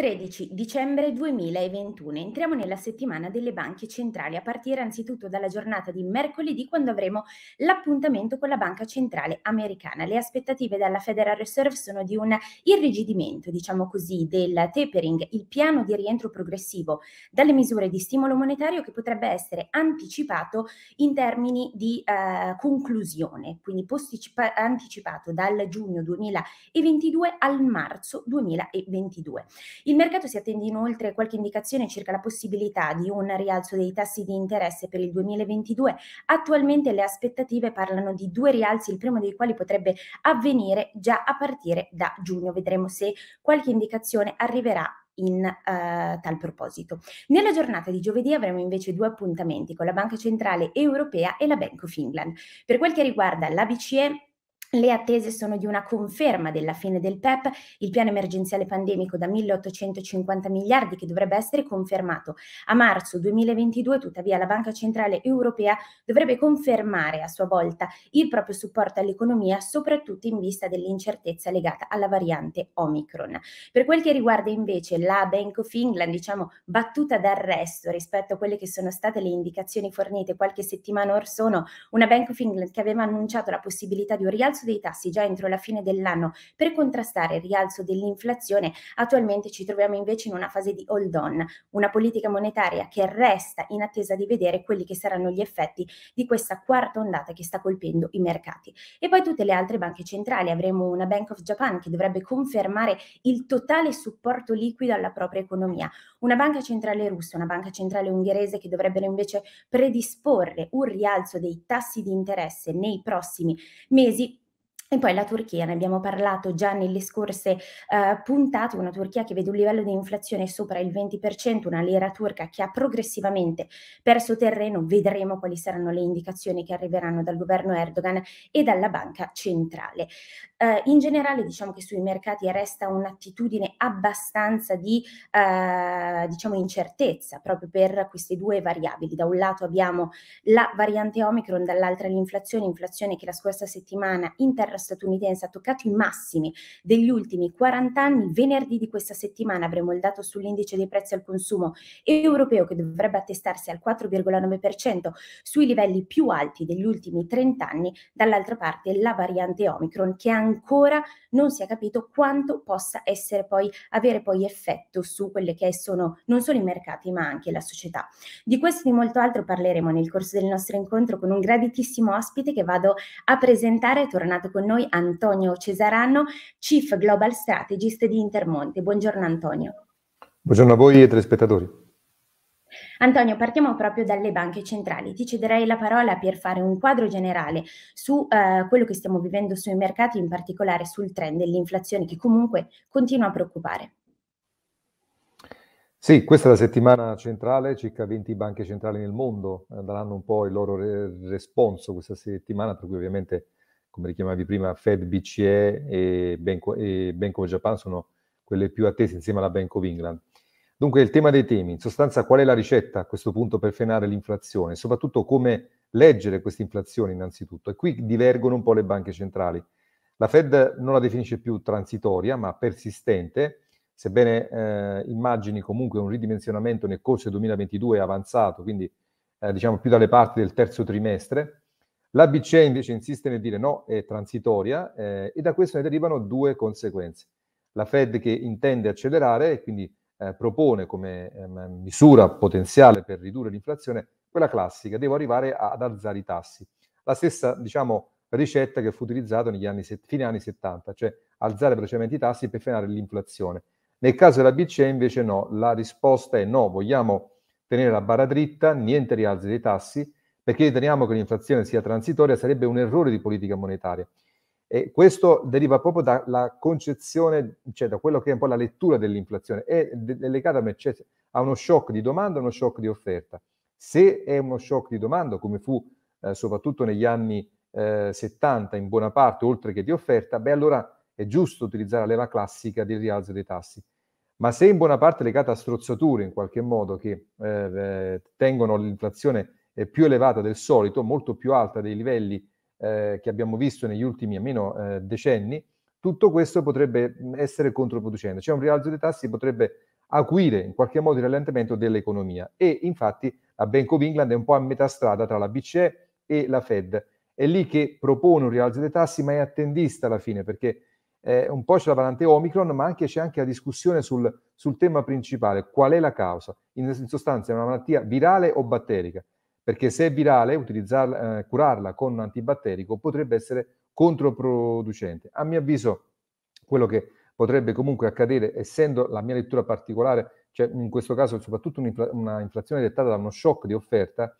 13 dicembre 2021. Entriamo nella settimana delle banche centrali, a partire anzitutto dalla giornata di mercoledì quando avremo l'appuntamento con la Banca Centrale Americana. Le aspettative dalla Federal Reserve sono di un irrigidimento, diciamo così, del tapering, il piano di rientro progressivo dalle misure di stimolo monetario che potrebbe essere anticipato in termini di eh, conclusione, quindi posticipa- anticipato dal giugno 2022 al marzo 2022. Il mercato si attende inoltre qualche indicazione circa la possibilità di un rialzo dei tassi di interesse per il 2022. Attualmente le aspettative parlano di due rialzi, il primo dei quali potrebbe avvenire già a partire da giugno. Vedremo se qualche indicazione arriverà in uh, tal proposito. Nella giornata di giovedì avremo invece due appuntamenti con la Banca Centrale Europea e la Bank of England. Per quel che riguarda la BCE, le attese sono di una conferma della fine del PEP, il piano emergenziale pandemico da 1.850 miliardi che dovrebbe essere confermato a marzo 2022, tuttavia la Banca Centrale Europea dovrebbe confermare a sua volta il proprio supporto all'economia, soprattutto in vista dell'incertezza legata alla variante Omicron. Per quel che riguarda invece la Bank of England, diciamo battuta d'arresto rispetto a quelle che sono state le indicazioni fornite qualche settimana or sono, una Bank of England che aveva annunciato la possibilità di un rialzo rialzo dei tassi già entro la fine dell'anno per contrastare il rialzo dell'inflazione, attualmente ci troviamo invece in una fase di hold on, una politica monetaria che resta in attesa di vedere quelli che saranno gli effetti di questa quarta ondata che sta colpendo i mercati. E poi tutte le altre banche centrali, avremo una Bank of Japan che dovrebbe confermare il totale supporto liquido alla propria economia, una banca centrale russa, una banca centrale ungherese che dovrebbero invece predisporre un rialzo dei tassi di interesse nei prossimi mesi e poi la Turchia, ne abbiamo parlato già nelle scorse eh, puntate, una Turchia che vede un livello di inflazione sopra il 20%, una lira turca che ha progressivamente perso terreno, vedremo quali saranno le indicazioni che arriveranno dal governo Erdogan e dalla banca centrale. Eh, in generale diciamo che sui mercati resta un'attitudine abbastanza di eh, diciamo incertezza proprio per queste due variabili. Da un lato abbiamo la variante Omicron, dall'altra l'inflazione, inflazione che la scorsa settimana in terra statunitense ha toccato i massimi degli ultimi 40 anni. Venerdì di questa settimana avremo il dato sull'indice dei prezzi al consumo europeo che dovrebbe attestarsi al 4,9% sui livelli più alti degli ultimi 30 anni. Dall'altra parte la variante Omicron che ancora non si è capito quanto possa essere poi avere poi effetto su quelle che sono non solo i mercati ma anche la società. Di questo e di molto altro parleremo nel corso del nostro incontro con un graditissimo ospite che vado a presentare, è tornato con noi Antonio Cesaranno, Chief Global Strategist di Intermonte. Buongiorno Antonio. Buongiorno a voi e telespettatori. Antonio, partiamo proprio dalle banche centrali. Ti cederei la parola per fare un quadro generale su eh, quello che stiamo vivendo sui mercati, in particolare sul trend dell'inflazione che comunque continua a preoccupare. Sì, questa è la settimana centrale, circa 20 banche centrali nel mondo eh, daranno un po' il loro re- responso questa settimana, per cui ovviamente come richiamavi prima, Fed, BCE e Bank, e Bank of Japan sono quelle più attese insieme alla Bank of England. Dunque il tema dei temi, in sostanza qual è la ricetta a questo punto per frenare l'inflazione, e soprattutto come leggere questa inflazione innanzitutto. E qui divergono un po' le banche centrali. La Fed non la definisce più transitoria, ma persistente, sebbene eh, immagini comunque un ridimensionamento nel corso del 2022 avanzato, quindi eh, diciamo più dalle parti del terzo trimestre, la BCE invece insiste nel dire no, è transitoria eh, e da questo ne derivano due conseguenze. La Fed che intende accelerare e quindi eh, propone come eh, misura potenziale per ridurre l'inflazione quella classica, devo arrivare ad alzare i tassi. La stessa, diciamo, ricetta che fu utilizzata negli anni, fine anni 70, cioè alzare velocemente i tassi per frenare l'inflazione. Nel caso della BCE invece no, la risposta è no, vogliamo tenere la barra dritta, niente rialzi dei tassi, perché riteniamo che l'inflazione sia transitoria, sarebbe un errore di politica monetaria. E questo deriva proprio dalla concezione, cioè da quello che è un po' la lettura dell'inflazione, è legata cioè, a uno shock di domanda e uno shock di offerta. Se è uno shock di domanda, come fu eh, soprattutto negli anni eh, 70 in buona parte, oltre che di offerta, beh allora è giusto utilizzare la leva classica del rialzo dei tassi. Ma se in buona parte è legata a strozzature in qualche modo che eh, eh tengono l'inflazione eh, più elevata del solito, molto più alta dei livelli eh, che abbiamo visto negli ultimi almeno eh, decenni, tutto questo potrebbe essere controproducente. Cioè un rialzo dei tassi potrebbe acuire in qualche modo il rallentamento dell'economia e infatti la Bank of England è un po' a metà strada tra la BCE e la Fed. È lì che propone un rialzo dei tassi ma è attendista alla fine perché eh, un po' c'è la valante Omicron, ma anche c'è anche la discussione sul, sul tema principale, qual è la causa. In, in sostanza è una malattia virale o batterica perché se è virale, eh, curarla con un antibatterico potrebbe essere controproducente. A mio avviso, quello che potrebbe comunque accadere, essendo la mia lettura particolare, cioè in questo caso soprattutto una inflazione dettata da uno shock di offerta,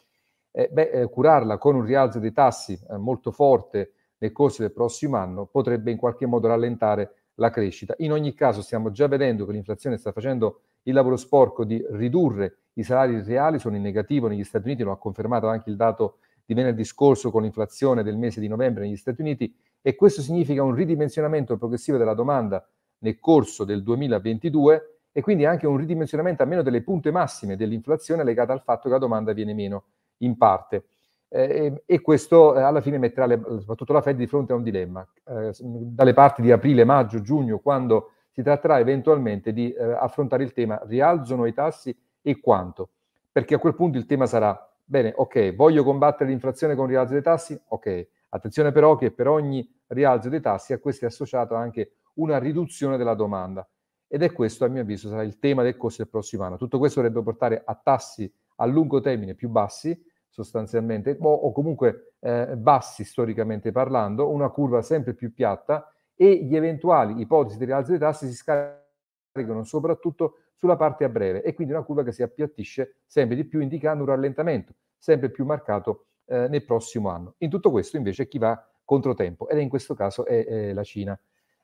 eh, beh, eh, curarla con un rialzo dei tassi eh, molto forte nel corso del prossimo anno potrebbe in qualche modo rallentare la crescita. In ogni caso stiamo già vedendo che l'inflazione sta facendo il lavoro sporco, di ridurre i salari reali sono in negativo negli Stati Uniti, lo ha confermato anche il dato di venerdì scorso con l'inflazione del mese di novembre negli Stati Uniti e questo significa un ridimensionamento progressivo della domanda nel corso del 2022 e quindi anche un ridimensionamento almeno delle punte massime dell'inflazione legata al fatto che la domanda viene meno in parte. Eh, e questo eh, alla fine metterà le, soprattutto la Fed di fronte a un dilemma. Eh, dalle parti di aprile, maggio, giugno, quando si tratterà eventualmente di eh, affrontare il tema rialzano i tassi e quanto, perché a quel punto il tema sarà bene, ok, voglio combattere l'inflazione con rialzo dei tassi, ok, attenzione però che per ogni rialzo dei tassi a questo è associato anche una riduzione della domanda ed è questo a mio avviso sarà il tema del corso del prossimo anno. Tutto questo dovrebbe portare a tassi a lungo termine più bassi sostanzialmente o, o comunque eh, bassi storicamente parlando, una curva sempre più piatta e gli eventuali ipotesi di rialzo dei tassi si scaricano soprattutto sulla parte a breve e quindi una curva che si appiattisce sempre di più indicando un rallentamento sempre più marcato eh, nel prossimo anno. In tutto questo invece chi va controtempo ed è in questo caso è, è la Cina.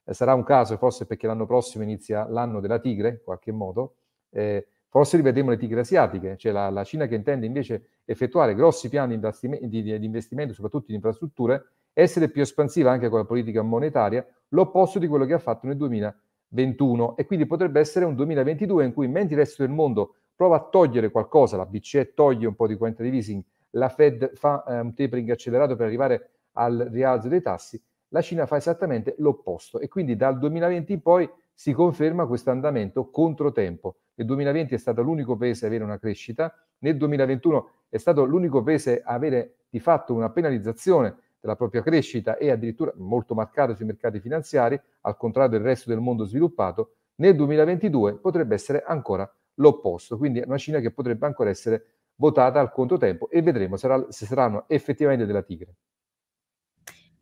Eh, sarà un caso forse perché l'anno prossimo inizia l'anno della tigre in qualche modo, eh, forse rivedremo le tigre asiatiche, cioè la, la, Cina che intende invece effettuare grossi piani di investimento soprattutto in infrastrutture essere più espansiva anche con la politica monetaria, l'opposto di quello che ha fatto nel 2021 e quindi potrebbe essere un 2022 in cui mentre il resto del mondo prova a togliere qualcosa, la BCE toglie un po' di quantitative easing, la Fed fa eh, un tapering accelerato per arrivare al rialzo dei tassi, la Cina fa esattamente l'opposto e quindi dal 2020 in poi si conferma questo andamento controtempo. Nel 2020 è stato l'unico paese a avere una crescita, nel 2021 è stato l'unico paese a avere di fatto una penalizzazione della propria crescita e addirittura molto marcato sui mercati finanziari, al contrario del resto del mondo sviluppato, nel 2022 potrebbe essere ancora l'opposto, quindi una Cina che potrebbe ancora essere votata al controtempo e vedremo se saranno effettivamente della tigre.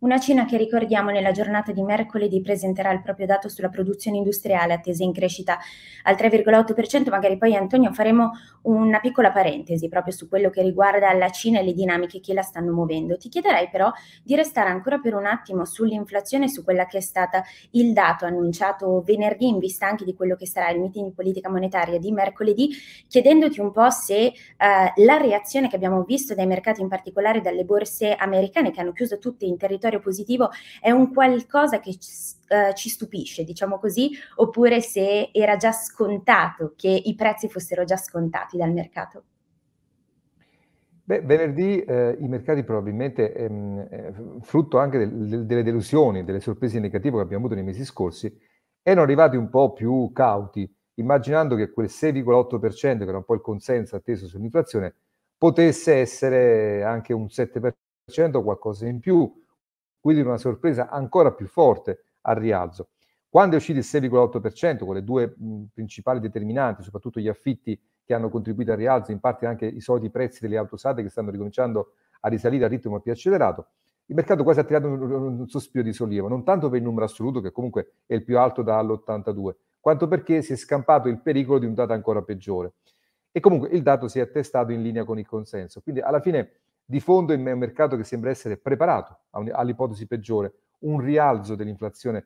Una Cina che ricordiamo nella giornata di mercoledì presenterà il proprio dato sulla produzione industriale attesa in crescita al 3,8%, magari poi Antonio faremo una piccola parentesi proprio su quello che riguarda la Cina e le dinamiche che la stanno muovendo. Ti chiederei però di restare ancora per un attimo sull'inflazione, su quella che è stata il dato annunciato venerdì in vista anche di quello che sarà il meeting di politica monetaria di mercoledì, chiedendoti un po' se eh, la reazione che abbiamo visto dai mercati, in particolare dalle borse americane che hanno chiuso tutte in territorio contraddittorio positivo è un qualcosa che eh, ci stupisce, diciamo così, oppure se era già scontato, che i prezzi fossero già scontati dal mercato. Beh, venerdì eh, i mercati probabilmente, ehm, eh, frutto anche del, del, delle delusioni, delle sorprese negative che abbiamo avuto nei mesi scorsi, erano arrivati un po' più cauti, immaginando che quel 6,8%, che era un po' il consenso atteso sull'inflazione, potesse essere anche un 7% o qualcosa in più quindi una sorpresa ancora più forte al rialzo. Quando è uscito il 6,8%, con le due principali determinanti, soprattutto gli affitti che hanno contribuito al rialzo, in parte anche i soliti prezzi delle auto usate che stanno ricominciando a risalire a ritmo più accelerato, il mercato quasi ha tirato un, un, sospiro di sollievo, non tanto per il numero assoluto, che comunque è il più alto dall'82, quanto perché si è scampato il pericolo di un dato ancora peggiore. E comunque il dato si è attestato in linea con il consenso. Quindi alla fine di fondo è un mercato che sembra essere preparato all'ipotesi peggiore, un rialzo dell'inflazione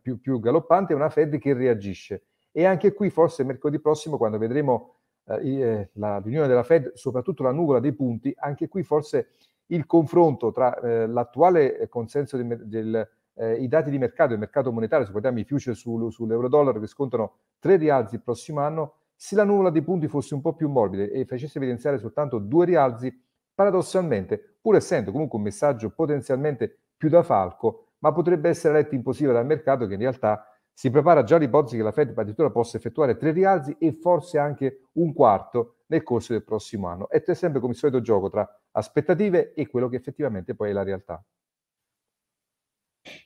più, più galoppante e una Fed che reagisce. E anche qui forse mercoledì prossimo, quando vedremo eh, eh, la riunione della Fed, soprattutto la nuvola dei punti, anche qui forse il confronto tra eh, l'attuale consenso del, del eh, i dati di mercato, il mercato monetario, se guardiamo i future sul, sull'euro-dollaro che scontano tre rialzi il prossimo anno, se la nuvola dei punti fosse un po' più morbida e facesse evidenziare soltanto due rialzi, paradossalmente, pur essendo comunque un messaggio potenzialmente più da falco, ma potrebbe essere letto in positiva dal mercato che in realtà si prepara già l'ipotesi che la Fed addirittura possa effettuare tre rialzi e forse anche un quarto nel corso del prossimo anno. E è sempre come il solito gioco tra aspettative e quello che effettivamente poi è la realtà.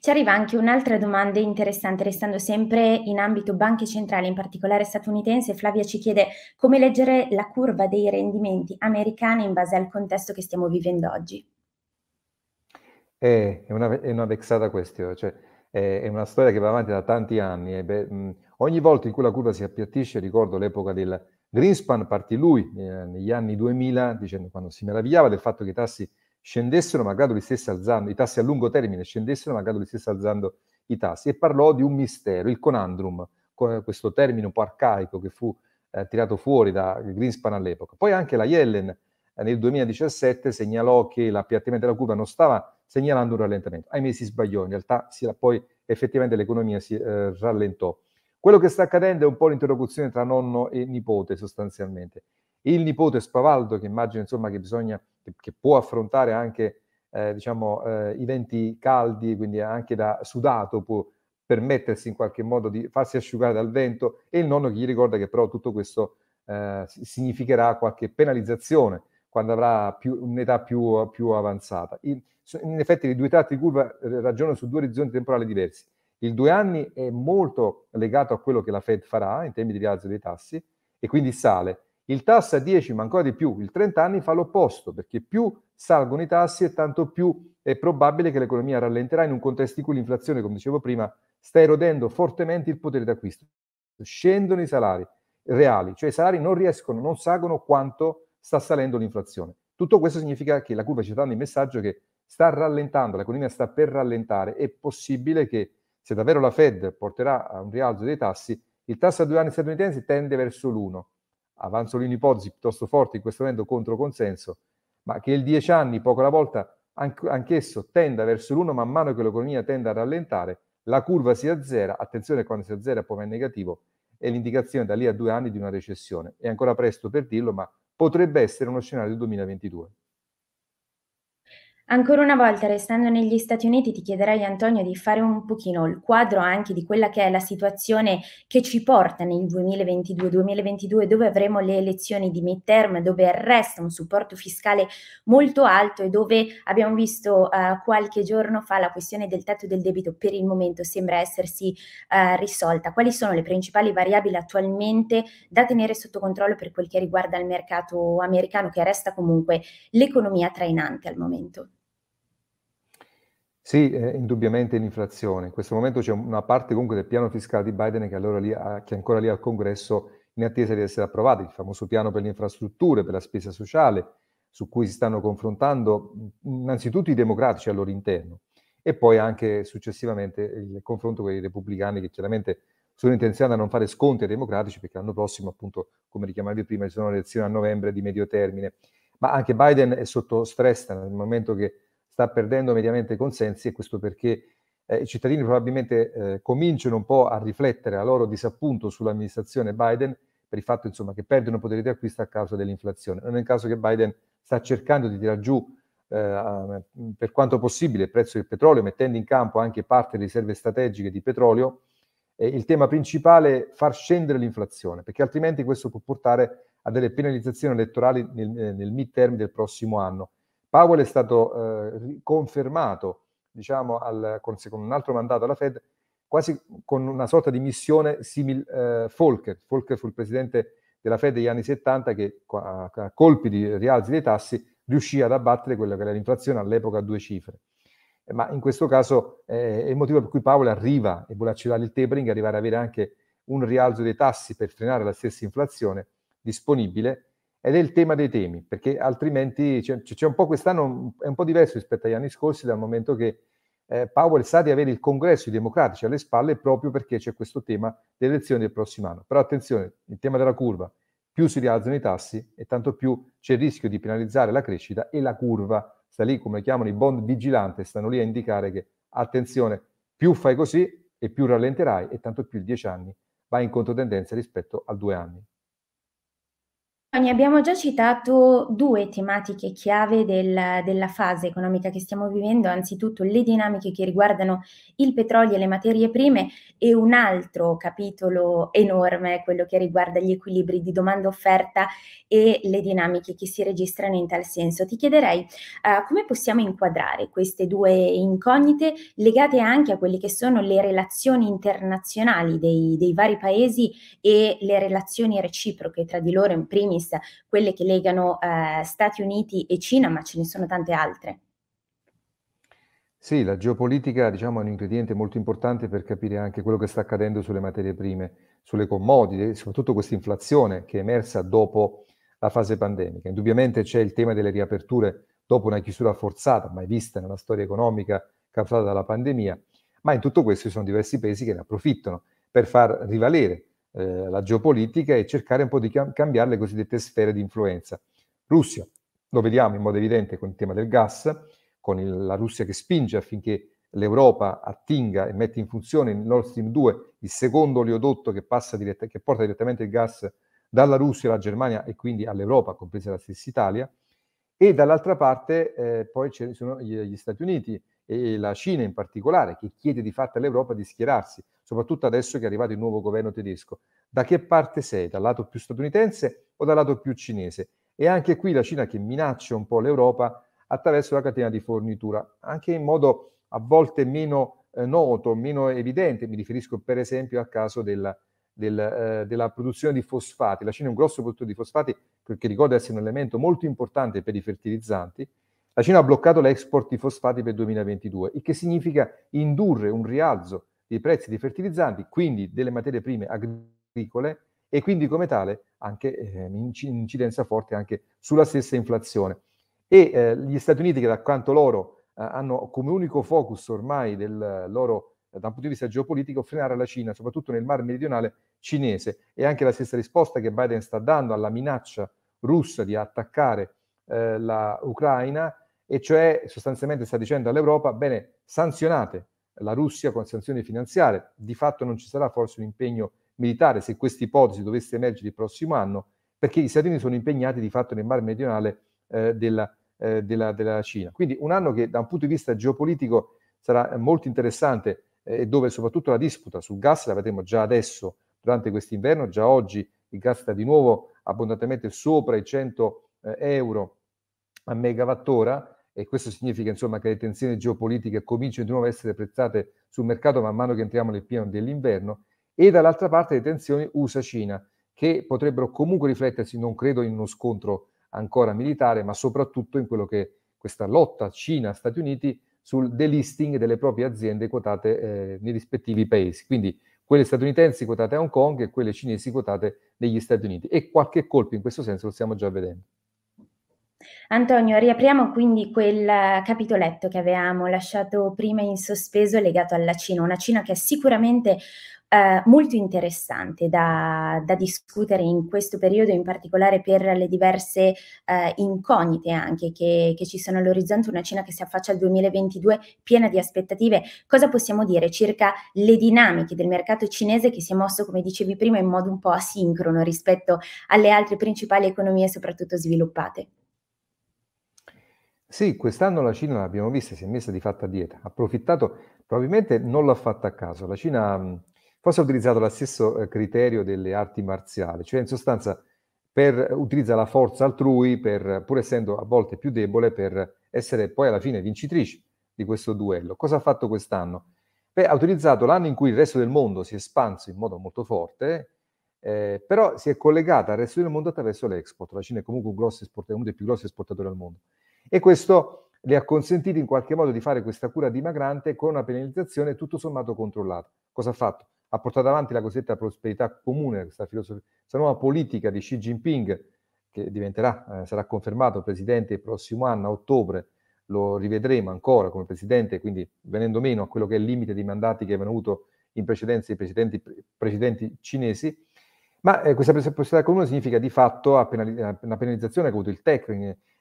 Ci arriva anche un'altra domanda interessante, restando sempre in ambito banche centrali, in particolare statunitense. Flavia ci chiede come leggere la curva dei rendimenti americani in base al contesto che stiamo vivendo oggi. Eh, è una, è una vexata questione, cioè, è, una storia che va avanti da tanti anni. E eh, beh, mh, ogni volta in cui la curva si appiattisce, ricordo l'epoca del Greenspan, partì lui eh, negli anni 2000 dicendo quando si meravigliava del fatto che i tassi scendessero malgrado li stesse alzando, i tassi a lungo termine scendessero malgrado li stesse alzando i tassi e parlò di un mistero, il conandrum, questo termine un po' arcaico che fu eh, tirato fuori da Greenspan all'epoca. Poi anche la Yellen eh, nel 2017 segnalò che l'appiattimento della curva non stava segnalando un rallentamento. Ahimè si sbagliò, in realtà si, poi effettivamente l'economia si eh, rallentò. Quello che sta accadendo è un po' l'interlocuzione tra nonno e nipote sostanzialmente. Il nipote spavaldo che immagina insomma che bisogna che, può affrontare anche eh, diciamo, eh, i venti caldi, quindi anche da sudato può permettersi in qualche modo di farsi asciugare dal vento e il nonno che gli ricorda che però tutto questo eh, significherà qualche penalizzazione quando avrà più, un'età più, più avanzata. In, in effetti i due tratti di curva ragionano su due orizzonti temporali diversi. Il due anni è molto legato a quello che la Fed farà in termini di rialzo dei tassi e quindi sale il tasso a 10, ma ancora di più, il 30 anni fa l'opposto, perché più salgono i tassi e tanto più è probabile che l'economia rallenterà in un contesto in cui l'inflazione, come dicevo prima, sta erodendo fortemente il potere d'acquisto. Scendono i salari reali, cioè i salari non riescono, non salgono quanto sta salendo l'inflazione. Tutto questo significa che la curva ci sta dando il messaggio che sta rallentando, l'economia sta per rallentare, è possibile che se davvero la Fed porterà a un rialzo dei tassi, il tasso a due anni statunitensi tende verso l'1 avanzo l'ipotesi piuttosto forte in questo momento contro consenso, ma che il 10 anni, poco alla volta, anch'esso tenda verso l'1 man mano che l'economia tende a rallentare, la curva si azzera, attenzione quando si azzera poi è negativo, è l'indicazione da lì a due anni di una recessione. È ancora presto per dirlo, ma potrebbe essere uno scenario del 2022. Ancora una volta, restando negli Stati Uniti, ti chiederei Antonio di fare un pochino il quadro anche di quella che è la situazione che ci porta nel 2022-2022, dove avremo le elezioni di midterm, dove resta un supporto fiscale molto alto e dove abbiamo visto uh, qualche giorno fa la questione del tetto del debito per il momento sembra essersi uh, risolta. Quali sono le principali variabili attualmente da tenere sotto controllo per quel che riguarda il mercato americano, che resta comunque l'economia trainante al momento? Sì, eh, indubbiamente l'inflazione. In questo momento c'è una parte comunque del piano fiscale di Biden che, allora lì, che è ancora lì al Congresso in attesa di essere approvato, il famoso piano per le infrastrutture, per la spesa sociale, su cui si stanno confrontando innanzitutto i democratici al loro interno e poi anche successivamente il confronto con i repubblicani che chiaramente sono intenzionati a non fare sconti ai democratici perché l'anno prossimo, appunto, come richiamavi prima, ci sono le elezioni a novembre di medio termine. Ma anche Biden è sotto stress nel momento che sta perdendo mediamente consensi e questo perché eh, i cittadini probabilmente eh, cominciano un po' a riflettere a loro disappunto sull'amministrazione Biden per il fatto insomma, che perdono potere di acquisto a causa dell'inflazione. Non è un caso che Biden sta cercando di tirar giù eh, per quanto possibile il prezzo del petrolio, mettendo in campo anche parte delle riserve strategiche di petrolio. il tema principale è far scendere l'inflazione, perché altrimenti questo può portare a delle penalizzazioni elettorali nel, eh, nel midterm del prossimo anno Powell è stato eh, confermato diciamo, al, con, con, un altro mandato alla Fed, quasi con una sorta di missione simil eh, Volcker. Volcker fu il presidente della Fed degli anni 70 che a, a colpi di rialzi dei tassi riuscì ad abbattere quella che era l'inflazione all'epoca a due cifre. Eh, ma in questo caso eh, è il motivo per cui Powell arriva e vuole accelerare il tapering, arrivare ad avere anche un rialzo dei tassi per frenare la stessa inflazione disponibile ed è il tema dei temi, perché altrimenti c'è, c'è un po' quest'anno, è un po' diverso rispetto agli anni scorsi, dal momento che eh, Powell sa di avere il congresso i democratici alle spalle proprio perché c'è questo tema delle elezioni del prossimo anno. Però attenzione, il tema della curva, più si rialzano i tassi e tanto più c'è il rischio di penalizzare la crescita e la curva sta lì, come chiamano i bond vigilante, stanno lì a indicare che attenzione, più fai così e più rallenterai e tanto più il 10 anni va in controtendenza rispetto al 2 anni. Ne abbiamo già citato due tematiche chiave del, della fase economica che stiamo vivendo, anzitutto le dinamiche che riguardano il petrolio e le materie prime e un altro capitolo enorme, quello che riguarda gli equilibri di domanda-offerta e le dinamiche che si registrano in tal senso. Ti chiederei uh, come possiamo inquadrare queste due incognite legate anche a quelle che sono le relazioni internazionali dei, dei vari paesi e le relazioni reciproche tra di loro in primis business, quelle che legano eh, Stati Uniti e Cina, ma ce ne sono tante altre. Sì, la geopolitica diciamo, è un ingrediente molto importante per capire anche quello che sta accadendo sulle materie prime, sulle commodity, soprattutto questa inflazione che è emersa dopo la fase pandemica. Indubbiamente c'è il tema delle riaperture dopo una chiusura forzata, mai vista nella storia economica causata dalla pandemia, ma in tutto questo ci sono diversi paesi che ne approfittano per far rivalere eh, la geopolitica e cercare un po' di cambiare le cosiddette sfere di influenza. Russia, lo vediamo in modo evidente con il tema del gas, con il, la Russia che spinge affinché l'Europa attinga e mette in funzione il Nord Stream 2, il secondo oleodotto che, dirett- che porta direttamente il gas dalla Russia alla Germania e quindi all'Europa, compresa la stessa Italia, e dall'altra parte eh, poi ci sono gli, gli Stati Uniti e la Cina in particolare, che chiede di fatto all'Europa di schierarsi soprattutto adesso che è arrivato il nuovo governo tedesco. Da che parte sei? Dal lato più statunitense o dal lato più cinese? E anche qui la Cina che minaccia un po' l'Europa attraverso la catena di fornitura, anche in modo a volte meno eh, noto, meno evidente. Mi riferisco per esempio al caso della, del, eh, della produzione di fosfati. La Cina è un grosso produttore di fosfati che ricorda essere un elemento molto importante per i fertilizzanti. La Cina ha bloccato l'export di fosfati per il 2022, il che significa indurre un rialzo dei prezzi dei fertilizzanti, quindi delle materie prime agricole e quindi come tale anche eh, incidenza forte anche sulla stessa inflazione. E eh, gli Stati Uniti che da quanto loro eh, hanno come unico focus ormai del loro eh, da un punto di vista geopolitico frenare la Cina, soprattutto nel Mar Meridionale cinese e anche la stessa risposta che Biden sta dando alla minaccia russa di attaccare eh, l'Ucraina e cioè sostanzialmente sta dicendo all'Europa, bene, sanzionate la Russia con sanzioni finanziarie. Di fatto non ci sarà forse un impegno militare se questa ipotesi dovesse emergere il prossimo anno, perché i Stati sono impegnati di fatto nel Mar Meridionale eh, della, eh, della, della, Cina. Quindi un anno che da un punto di vista geopolitico sarà molto interessante eh, e eh, dove soprattutto la disputa sul gas la vedremo già adesso, durante quest'inverno, già oggi il gas sta di nuovo abbondantemente sopra i 100 eh, euro a megawattora, e questo significa insomma, che le tensioni geopolitiche cominciano di nuovo a essere prezzate sul mercato man mano che entriamo nel pieno dell'inverno e dall'altra parte le tensioni USA-Cina che potrebbero comunque riflettersi, non credo in uno scontro ancora militare, ma soprattutto in quello che è questa lotta Cina-Stati Uniti sul delisting delle proprie aziende quotate eh, nei rispettivi paesi. Quindi quelle statunitensi quotate a Hong Kong e quelle cinesi quotate negli Stati Uniti. E qualche colpo in questo senso lo stiamo già vedendo. Antonio, riapriamo quindi quel eh, capitoletto che avevamo lasciato prima in sospeso legato alla Cina, una Cina che è sicuramente eh, molto interessante da, da, discutere in questo periodo, in particolare per le diverse eh, incognite anche che, che, ci sono all'orizzonte, una Cina che si affaccia al 2022 piena di aspettative. Cosa possiamo dire circa le dinamiche del mercato cinese che si è mosso, come dicevi prima, in modo un po' asincrono rispetto alle altre principali economie, soprattutto sviluppate? Sì, quest'anno la Cina, l'abbiamo vista, si è messa di fatto a dieta, ha approfittato, probabilmente non l'ha fatta a caso, la Cina forse ha utilizzato lo stesso eh, criterio delle arti marziali, cioè in sostanza per, utilizza la forza altrui, per, pur essendo a volte più debole, per essere poi alla fine vincitrice di questo duello. Cosa ha fatto quest'anno? Beh, ha utilizzato l'anno in cui il resto del mondo si è espanso in modo molto forte, eh, però si è collegata al resto del mondo attraverso l'export. La Cina è comunque un grosso esportatore, uno dei più grossi esportatori al mondo. E questo le ha consentito in qualche modo di fare questa cura dimagrante con una penalizzazione tutto sommato controllata. Cosa ha fatto? Ha portato avanti la cosiddetta prosperità comune, questa, questa nuova politica di Xi Jinping, che diventerà, eh, sarà confermato presidente il prossimo anno, a ottobre, lo rivedremo ancora come presidente, quindi venendo meno a quello che è il limite dei mandati che avevano avuto in precedenza i presidenti, presidenti cinesi, ma eh, questa prosperità comune significa di fatto una penalizzazione che ha avuto il tech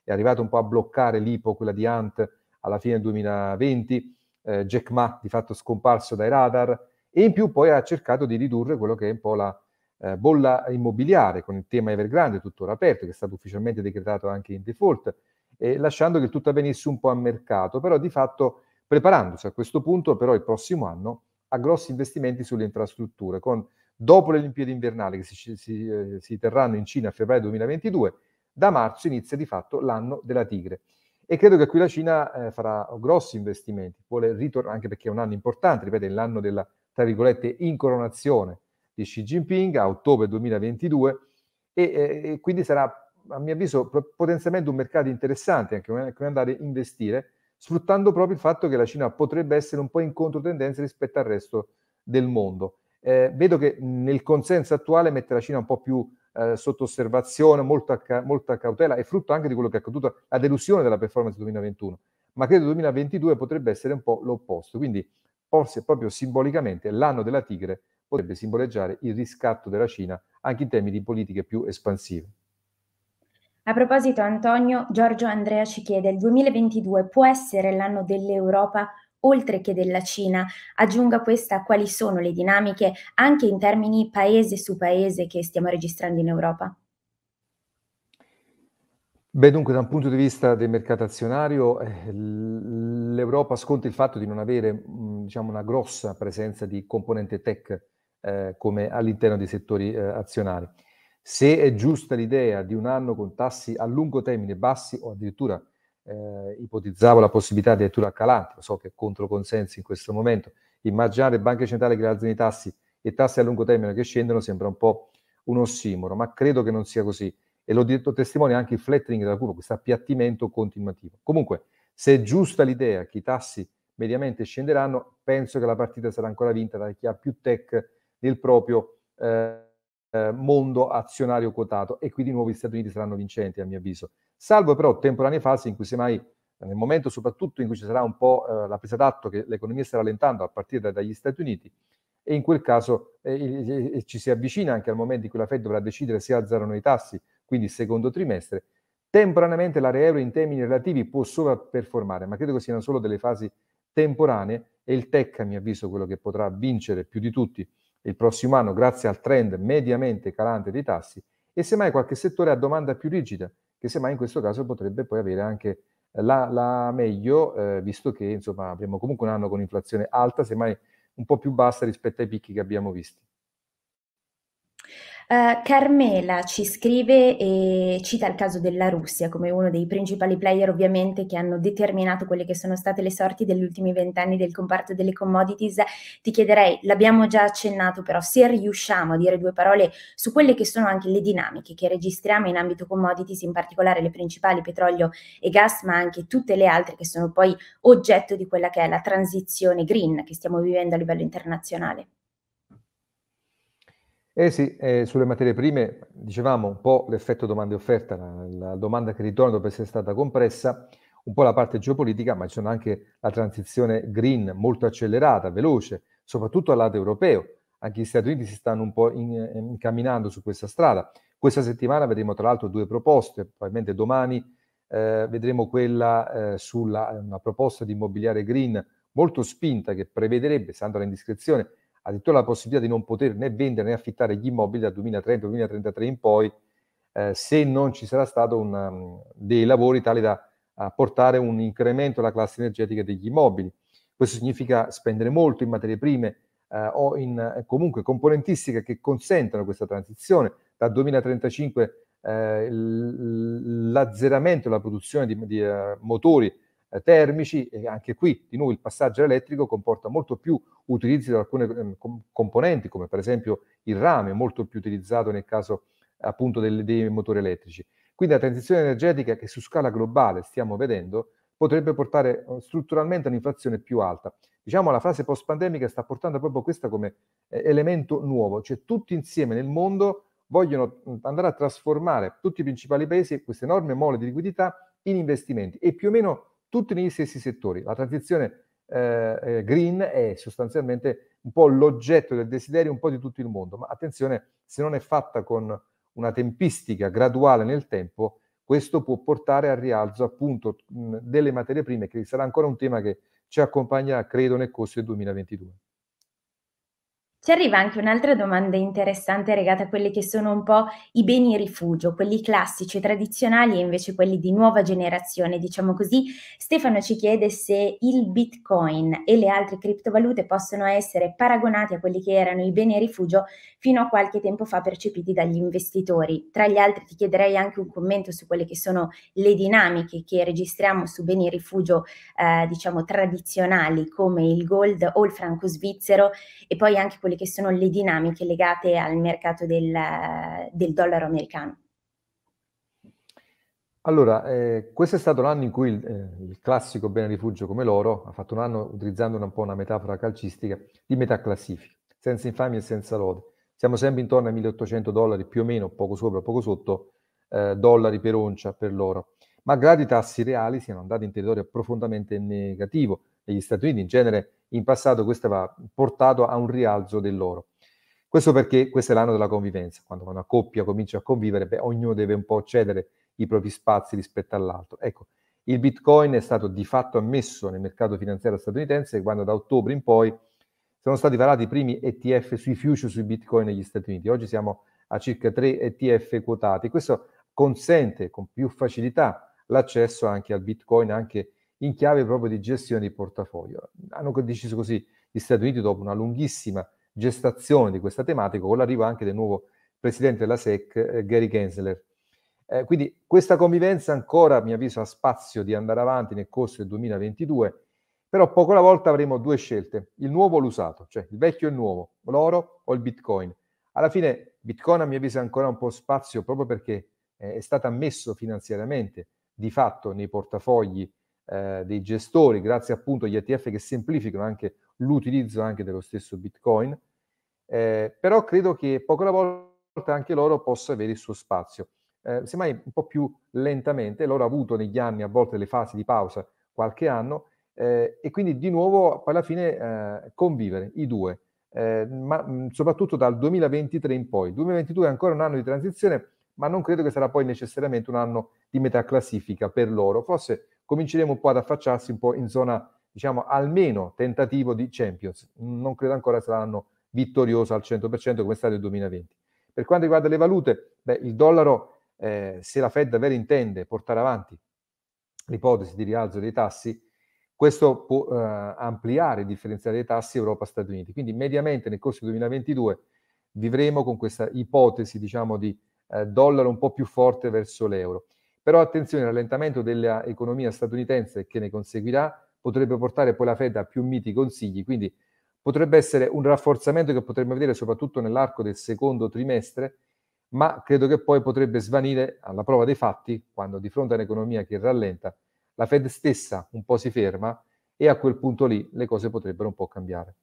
è arrivato un po' a bloccare l'IPO, quella di Ant, alla fine del 2020, eh, Jack Ma di fatto scomparso dai radar e in più poi ha cercato di ridurre quello che è un po' la eh, bolla immobiliare con il tema Evergrande tuttora aperto, che è stato ufficialmente decretato anche in default, e lasciando che tutto avvenisse un po' a mercato, però di fatto preparandosi a questo punto però il prossimo anno a grossi investimenti sulle infrastrutture, con dopo le Olimpiadi invernali che si, si, eh, si terranno in Cina a febbraio 2022, da marzo inizia di fatto l'anno della tigre. E credo che qui la Cina eh, farà grossi investimenti, vuole ritornare, anche perché è un anno importante, ripeto, è l'anno della, tra virgolette, incoronazione di Xi Jinping a ottobre 2022 e, eh, e quindi sarà, a mio avviso, potenzialmente un mercato interessante anche come andare a investire, sfruttando proprio il fatto che la Cina potrebbe essere un po' in controtendenza rispetto al resto del mondo. Eh, vedo che nel consenso attuale mette la Cina un po' più eh, sotto osservazione, molta, molta, cautela, è frutto anche di quello che è accaduto, la delusione della performance 2021, ma credo 2022 potrebbe essere un po' l'opposto, quindi forse proprio simbolicamente l'anno della tigre potrebbe simboleggiare il riscatto della Cina anche in termini di politiche più espansive. A proposito, Antonio, Giorgio Andrea ci chiede, il 2022 può essere l'anno dell'Europa oltre che della Cina, aggiunga questa quali sono le dinamiche anche in termini paese su paese che stiamo registrando in Europa? Beh, dunque, da un punto di vista del mercato azionario, eh, l'Europa sconta il fatto di non avere diciamo, una grossa presenza di componente tech eh, come all'interno dei settori eh, azionari. Se è giusta l'idea di un anno con tassi a lungo termine bassi o addirittura eh, ipotizzavo la possibilità addirittura a Calanti, so che è contro consenso in questo momento, immaginare banche centrali che alzano i tassi e tassi a lungo termine che scendono sembra un po' un ossimoro, ma credo che non sia così. E l'ho detto testimone anche il flattening della curva, questo appiattimento continuativo. Comunque, se è giusta l'idea che i tassi mediamente scenderanno, penso che la partita sarà ancora vinta da chi ha più tech nel proprio eh, eh mondo azionario quotato e qui di nuovo gli Stati Uniti saranno vincenti a mio avviso salvo però temporanee fasi in cui semmai nel momento soprattutto in cui ci sarà un po' eh, la presa d'atto che l'economia sta rallentando a partire da, dagli Stati Uniti e in quel caso eh, eh, ci si avvicina anche al momento in cui la Fed dovrà decidere se alzano i tassi, quindi il secondo trimestre, temporaneamente l'area euro in termini relativi può sovraperformare, ma credo che siano solo delle fasi temporanee e il TEC a mio avviso quello che potrà vincere più di tutti il prossimo anno grazie al trend mediamente calante dei tassi e semmai qualche settore a domanda più rigida che semmai in questo caso potrebbe poi avere anche eh, la, la meglio, eh, visto che insomma, avremo comunque un anno con inflazione alta, semmai un po' più bassa rispetto ai picchi che abbiamo visti. Uh, Carmela ci scrive e cita il caso della Russia come uno dei principali player ovviamente che hanno determinato quelle che sono state le sorti degli ultimi vent'anni del comparto delle commodities. Ti chiederei, l'abbiamo già accennato però, se riusciamo a dire due parole su quelle che sono anche le dinamiche che registriamo in ambito commodities, in particolare le principali petrolio e gas, ma anche tutte le altre che sono poi oggetto di quella che è la transizione green che stiamo vivendo a livello internazionale. Eh sì, eh, sulle materie prime dicevamo un po' l'effetto domanda e offerta, la, la, domanda che ritorna dopo essere stata compressa, un po' la parte geopolitica, ma ci sono anche la transizione green molto accelerata, veloce, soprattutto al lato europeo. Anche gli Stati Uniti si stanno un po' in, eh, incamminando su questa strada. Questa settimana vedremo tra l'altro due proposte, probabilmente domani eh, vedremo quella eh, sulla una proposta di immobiliare green molto spinta che prevederebbe, stando all'indiscrezione, addirittura la possibilità di non poter né vendere né affittare gli immobili dal 2030-2033 in poi, eh, se non ci sarà stato un, um, dei lavori tali da portare un incremento alla classe energetica degli immobili. Questo significa spendere molto in materie prime eh, o in eh, comunque componentistiche che consentano questa transizione. Dal 2035 eh, l'azzeramento della produzione di, di uh, motori termici, e anche qui di nuovo il passaggio elettrico comporta molto più utilizzo di alcune ehm, componenti, come per esempio il rame, molto più utilizzato nel caso appunto dei, dei motori elettrici. Quindi la transizione energetica che su scala globale stiamo vedendo potrebbe portare eh, strutturalmente a un'inflazione più alta. Diciamo la fase post-pandemica sta portando proprio questo come eh, elemento nuovo, cioè tutti insieme nel mondo vogliono mm, andare a trasformare tutti i principali paesi questa enorme mole di liquidità in investimenti e più o meno tutti negli stessi settori. La transizione eh, eh, green è sostanzialmente un po' l'oggetto del desiderio un po' di tutto il mondo, ma attenzione, se non è fatta con una tempistica graduale nel tempo, questo può portare al rialzo appunto delle materie prime, che sarà ancora un tema che ci accompagna, credo, nel corso del 2022. Ci arriva anche un'altra domanda interessante legata a quelli che sono un po' i beni rifugio, quelli classici, e tradizionali e invece quelli di nuova generazione, diciamo così. Stefano ci chiede se il Bitcoin e le altre criptovalute possono essere paragonati a quelli che erano i beni rifugio fino a qualche tempo fa percepiti dagli investitori. Tra gli altri ti chiederei anche un commento su quelle che sono le dinamiche che registriamo su beni rifugio eh, diciamo tradizionali come il gold o il franco svizzero e poi anche quelle che sono le dinamiche legate al mercato del, del dollaro americano. Allora, eh, questo è stato l'anno in cui il, eh, il, classico bene rifugio come l'oro ha fatto un anno, utilizzando un po' una metafora calcistica, di metà classifica, senza infamia e senza lode siamo sempre intorno ai 1800 dollari più o meno, poco sopra, poco sotto, eh, dollari per oncia per l'oro. Malgrado i tassi reali siano andati in territorio profondamente negativo, negli Stati Uniti in genere in passato questo aveva portato a un rialzo dell'oro. Questo perché questo è l'anno della convivenza, quando una coppia comincia a convivere, beh, ognuno deve un po' cedere i propri spazi rispetto all'altro. Ecco, il Bitcoin è stato di fatto ammesso nel mercato finanziario statunitense quando da ottobre in poi sono stati varati i primi ETF sui future sui Bitcoin negli Stati Uniti. Oggi siamo a circa 3 ETF quotati. Questo consente con più facilità l'accesso anche al Bitcoin, anche in chiave proprio di gestione di portafoglio. Hanno deciso così gli Stati Uniti dopo una lunghissima gestazione di questa tematica, con l'arrivo anche del nuovo presidente della SEC, eh, Gary Gensler. Eh, quindi questa convivenza ancora, a mio avviso, ha spazio di andare avanti nel corso del 2022 però poco alla volta avremo due scelte, il nuovo o l'usato, cioè il vecchio e il nuovo, l'oro o il bitcoin. Alla fine bitcoin a mio avviso ha ancora un po' spazio proprio perché eh, è stato ammesso finanziariamente di fatto nei portafogli eh, dei gestori, grazie appunto agli ETF che semplificano anche l'utilizzo anche dello stesso bitcoin. Eh, però credo che poco alla volta anche l'oro possa avere il suo spazio. Eh, semmai un po' più lentamente, l'oro ha avuto negli anni a volte le fasi di pausa qualche anno, eh, e quindi di nuovo poi alla fine eh, convivere i due, eh, ma mh, mm, soprattutto dal 2023 in poi. 2022 è ancora un anno di transizione, ma non credo che sarà poi necessariamente un anno di metà classifica per loro. Forse cominceremo un po' ad affacciarsi un po' in zona, diciamo, almeno tentativo di Champions. Non credo ancora saranno vittorioso al 100% come è stato il 2020. Per quanto riguarda le valute, beh, il dollaro, eh, se la Fed davvero intende portare avanti l'ipotesi di rialzo dei tassi, questo può eh, ampliare il differenziale dei tassi Europa-Stati Uniti. Quindi mediamente nel corso del 2022 vivremo con questa ipotesi diciamo, di eh, dollaro un po' più forte verso l'euro. Però attenzione, il rallentamento dell'economia statunitense che ne conseguirà potrebbe portare poi la Fed a più miti consigli, quindi potrebbe essere un rafforzamento che potremmo vedere soprattutto nell'arco del secondo trimestre, ma credo che poi potrebbe svanire alla prova dei fatti quando di fronte a un'economia che rallenta la Fed stessa un po' si ferma e a quel punto lì le cose potrebbero un po' cambiare.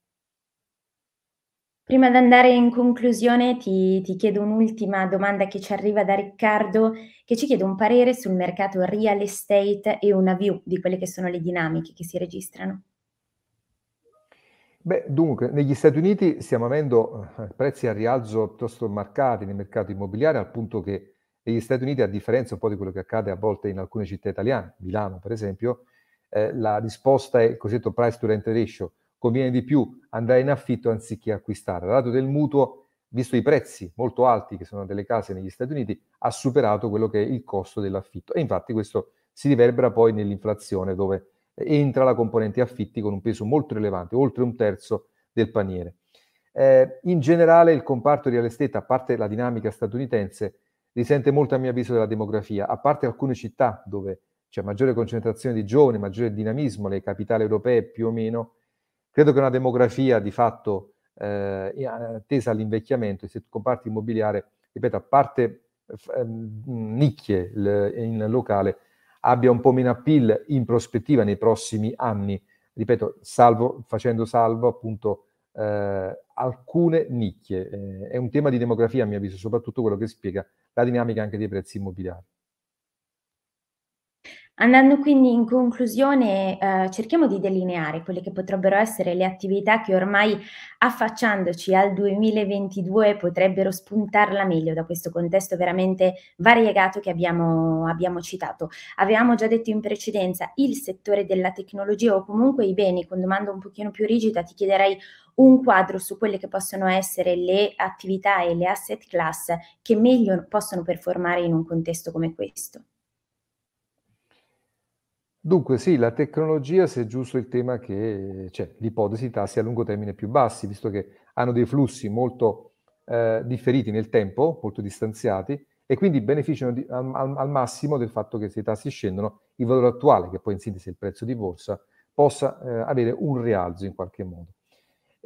Prima di andare in conclusione ti, ti, chiedo un'ultima domanda che ci arriva da Riccardo che ci chiede un parere sul mercato real estate e una view di quelle che sono le dinamiche che si registrano. Beh, dunque, negli Stati Uniti stiamo avendo eh, prezzi a rialzo piuttosto marcati nel mercato immobiliare al punto che negli Stati Uniti, a differenza un po' di quello che accade a volte in alcune città italiane, Milano per esempio, eh, la risposta è il cosiddetto price to rent ratio, conviene di più andare in affitto anziché acquistare. lato del mutuo, visto i prezzi molto alti che sono delle case negli Stati Uniti, ha superato quello che è il costo dell'affitto e infatti questo si riverbera poi nell'inflazione dove entra la componente affitti con un peso molto rilevante, oltre un terzo del paniere. Eh, in generale il comparto real estate, a parte la dinamica statunitense, risente molto a mio avviso della demografia, a parte alcune città dove c'è maggiore concentrazione di giovani, maggiore dinamismo, le capitali europee più o meno, credo che una demografia di fatto eh, tesa all'invecchiamento, il comparto immobiliare, ripeto, a parte eh, nicchie l- in locale, abbia un po' meno appeal in prospettiva nei prossimi anni, ripeto, salvo, facendo salvo appunto eh, alcune nicchie. Eh, è un tema di demografia, a mio avviso, soprattutto quello che spiega la dinamica anche dei prezzi immobiliari. Andando quindi in conclusione, eh, cerchiamo di delineare quelle che potrebbero essere le attività che ormai affacciandoci al 2022 potrebbero spuntarla meglio da questo contesto veramente variegato che abbiamo, abbiamo citato. Avevamo già detto in precedenza il settore della tecnologia o comunque i beni, con domanda un pochino più rigida ti chiederei un quadro su quelle che possono essere le attività e le asset class che meglio possono performare in un contesto come questo. Dunque sì, la tecnologia, se è giusto il tema che c'è, cioè, l'ipotesi tassi a lungo termine più bassi, visto che hanno dei flussi molto eh, differiti nel tempo, molto distanziati, e quindi beneficiano di, al, al, massimo del fatto che se i tassi scendono, il valore attuale, che poi in sintesi è il prezzo di borsa, possa eh, avere un rialzo in qualche modo.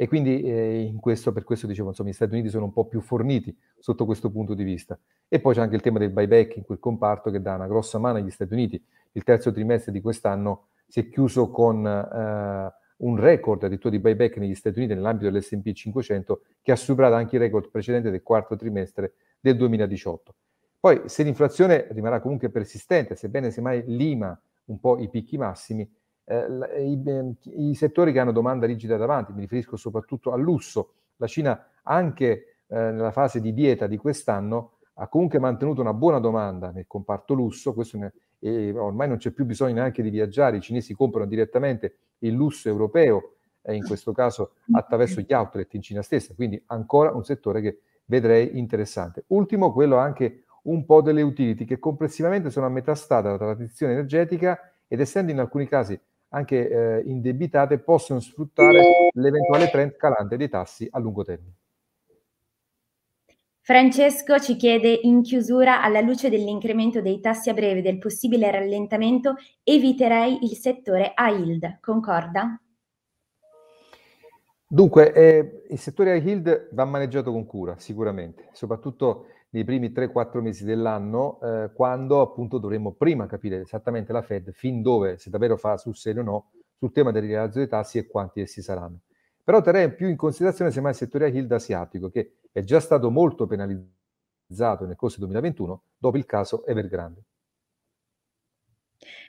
E quindi eh, questo, per questo dicevo, insomma, gli Stati Uniti sono un po' più forniti sotto questo punto di vista. E poi c'è anche il tema del buyback in quel comparto che dà una grossa mano agli Stati Uniti. Il terzo trimestre di quest'anno si è chiuso con eh, un record addirittura di buyback negli Stati Uniti nell'ambito dell'SP 500 che ha superato anche il record precedente del quarto trimestre del 2018. Poi se l'inflazione rimarrà comunque persistente, sebbene semmai lima un po' i picchi massimi, eh, eh, i, i, settori che hanno domanda rigida davanti, mi riferisco soprattutto al lusso. La Cina anche eh, nella fase di dieta di quest'anno ha comunque mantenuto una buona domanda nel comparto lusso, questo ne, eh, ormai non c'è più bisogno neanche di viaggiare, i cinesi comprano direttamente il lusso europeo, eh, in questo caso attraverso gli outlet in Cina stessa, quindi ancora un settore che vedrei interessante. Ultimo, quello anche un po' delle utility che complessivamente sono a metà strada tra la transizione energetica ed essendo in alcuni casi anche eh, indebitate possono sfruttare l'eventuale trend calante dei tassi a lungo termine. Francesco ci chiede in chiusura, alla luce dell'incremento dei tassi a breve e del possibile rallentamento, eviterei il settore a yield, concorda? Dunque, eh, il settore a yield va maneggiato con cura, sicuramente, soprattutto nei primi 3-4 mesi dell'anno, eh, quando appunto dovremmo prima capire esattamente la Fed fin dove, se davvero fa sul serio o no, sul tema del rialzo dei tassi e quanti essi saranno. Però terrei più in considerazione semmai il settore a yield asiatico, che è già stato molto penalizzato nel corso del 2021 dopo il caso Evergrande.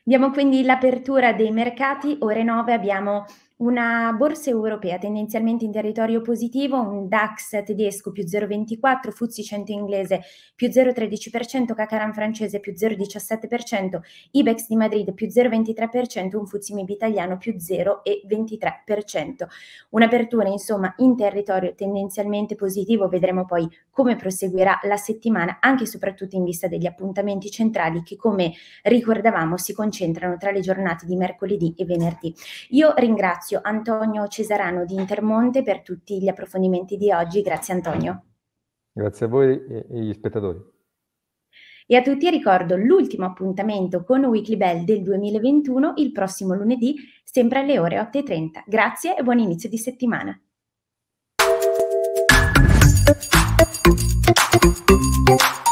Diamo quindi l'apertura dei mercati, ore 9 abbiamo una borsa europea tendenzialmente in territorio positivo, un DAX tedesco più 0,24, Fuzzi 100 inglese più 0,13%, Cacaran francese più 0,17%, IBEX di Madrid più 0,23%, un Fuzzi MIB italiano più 0,23%. Un'apertura insomma in territorio tendenzialmente positivo, vedremo poi come proseguirà la settimana, anche e soprattutto in vista degli appuntamenti centrali che come ricordavamo si concentrano tra le giornate di mercoledì e venerdì. Io ringrazio ringrazio Antonio Cesarano di Intermonte per tutti gli approfondimenti di oggi. Grazie Antonio. Grazie a voi e agli spettatori. E a tutti ricordo l'ultimo appuntamento con Weekly Bell del 2021 il prossimo lunedì, sempre alle ore 8.30. Grazie e buon inizio di settimana. Thank you.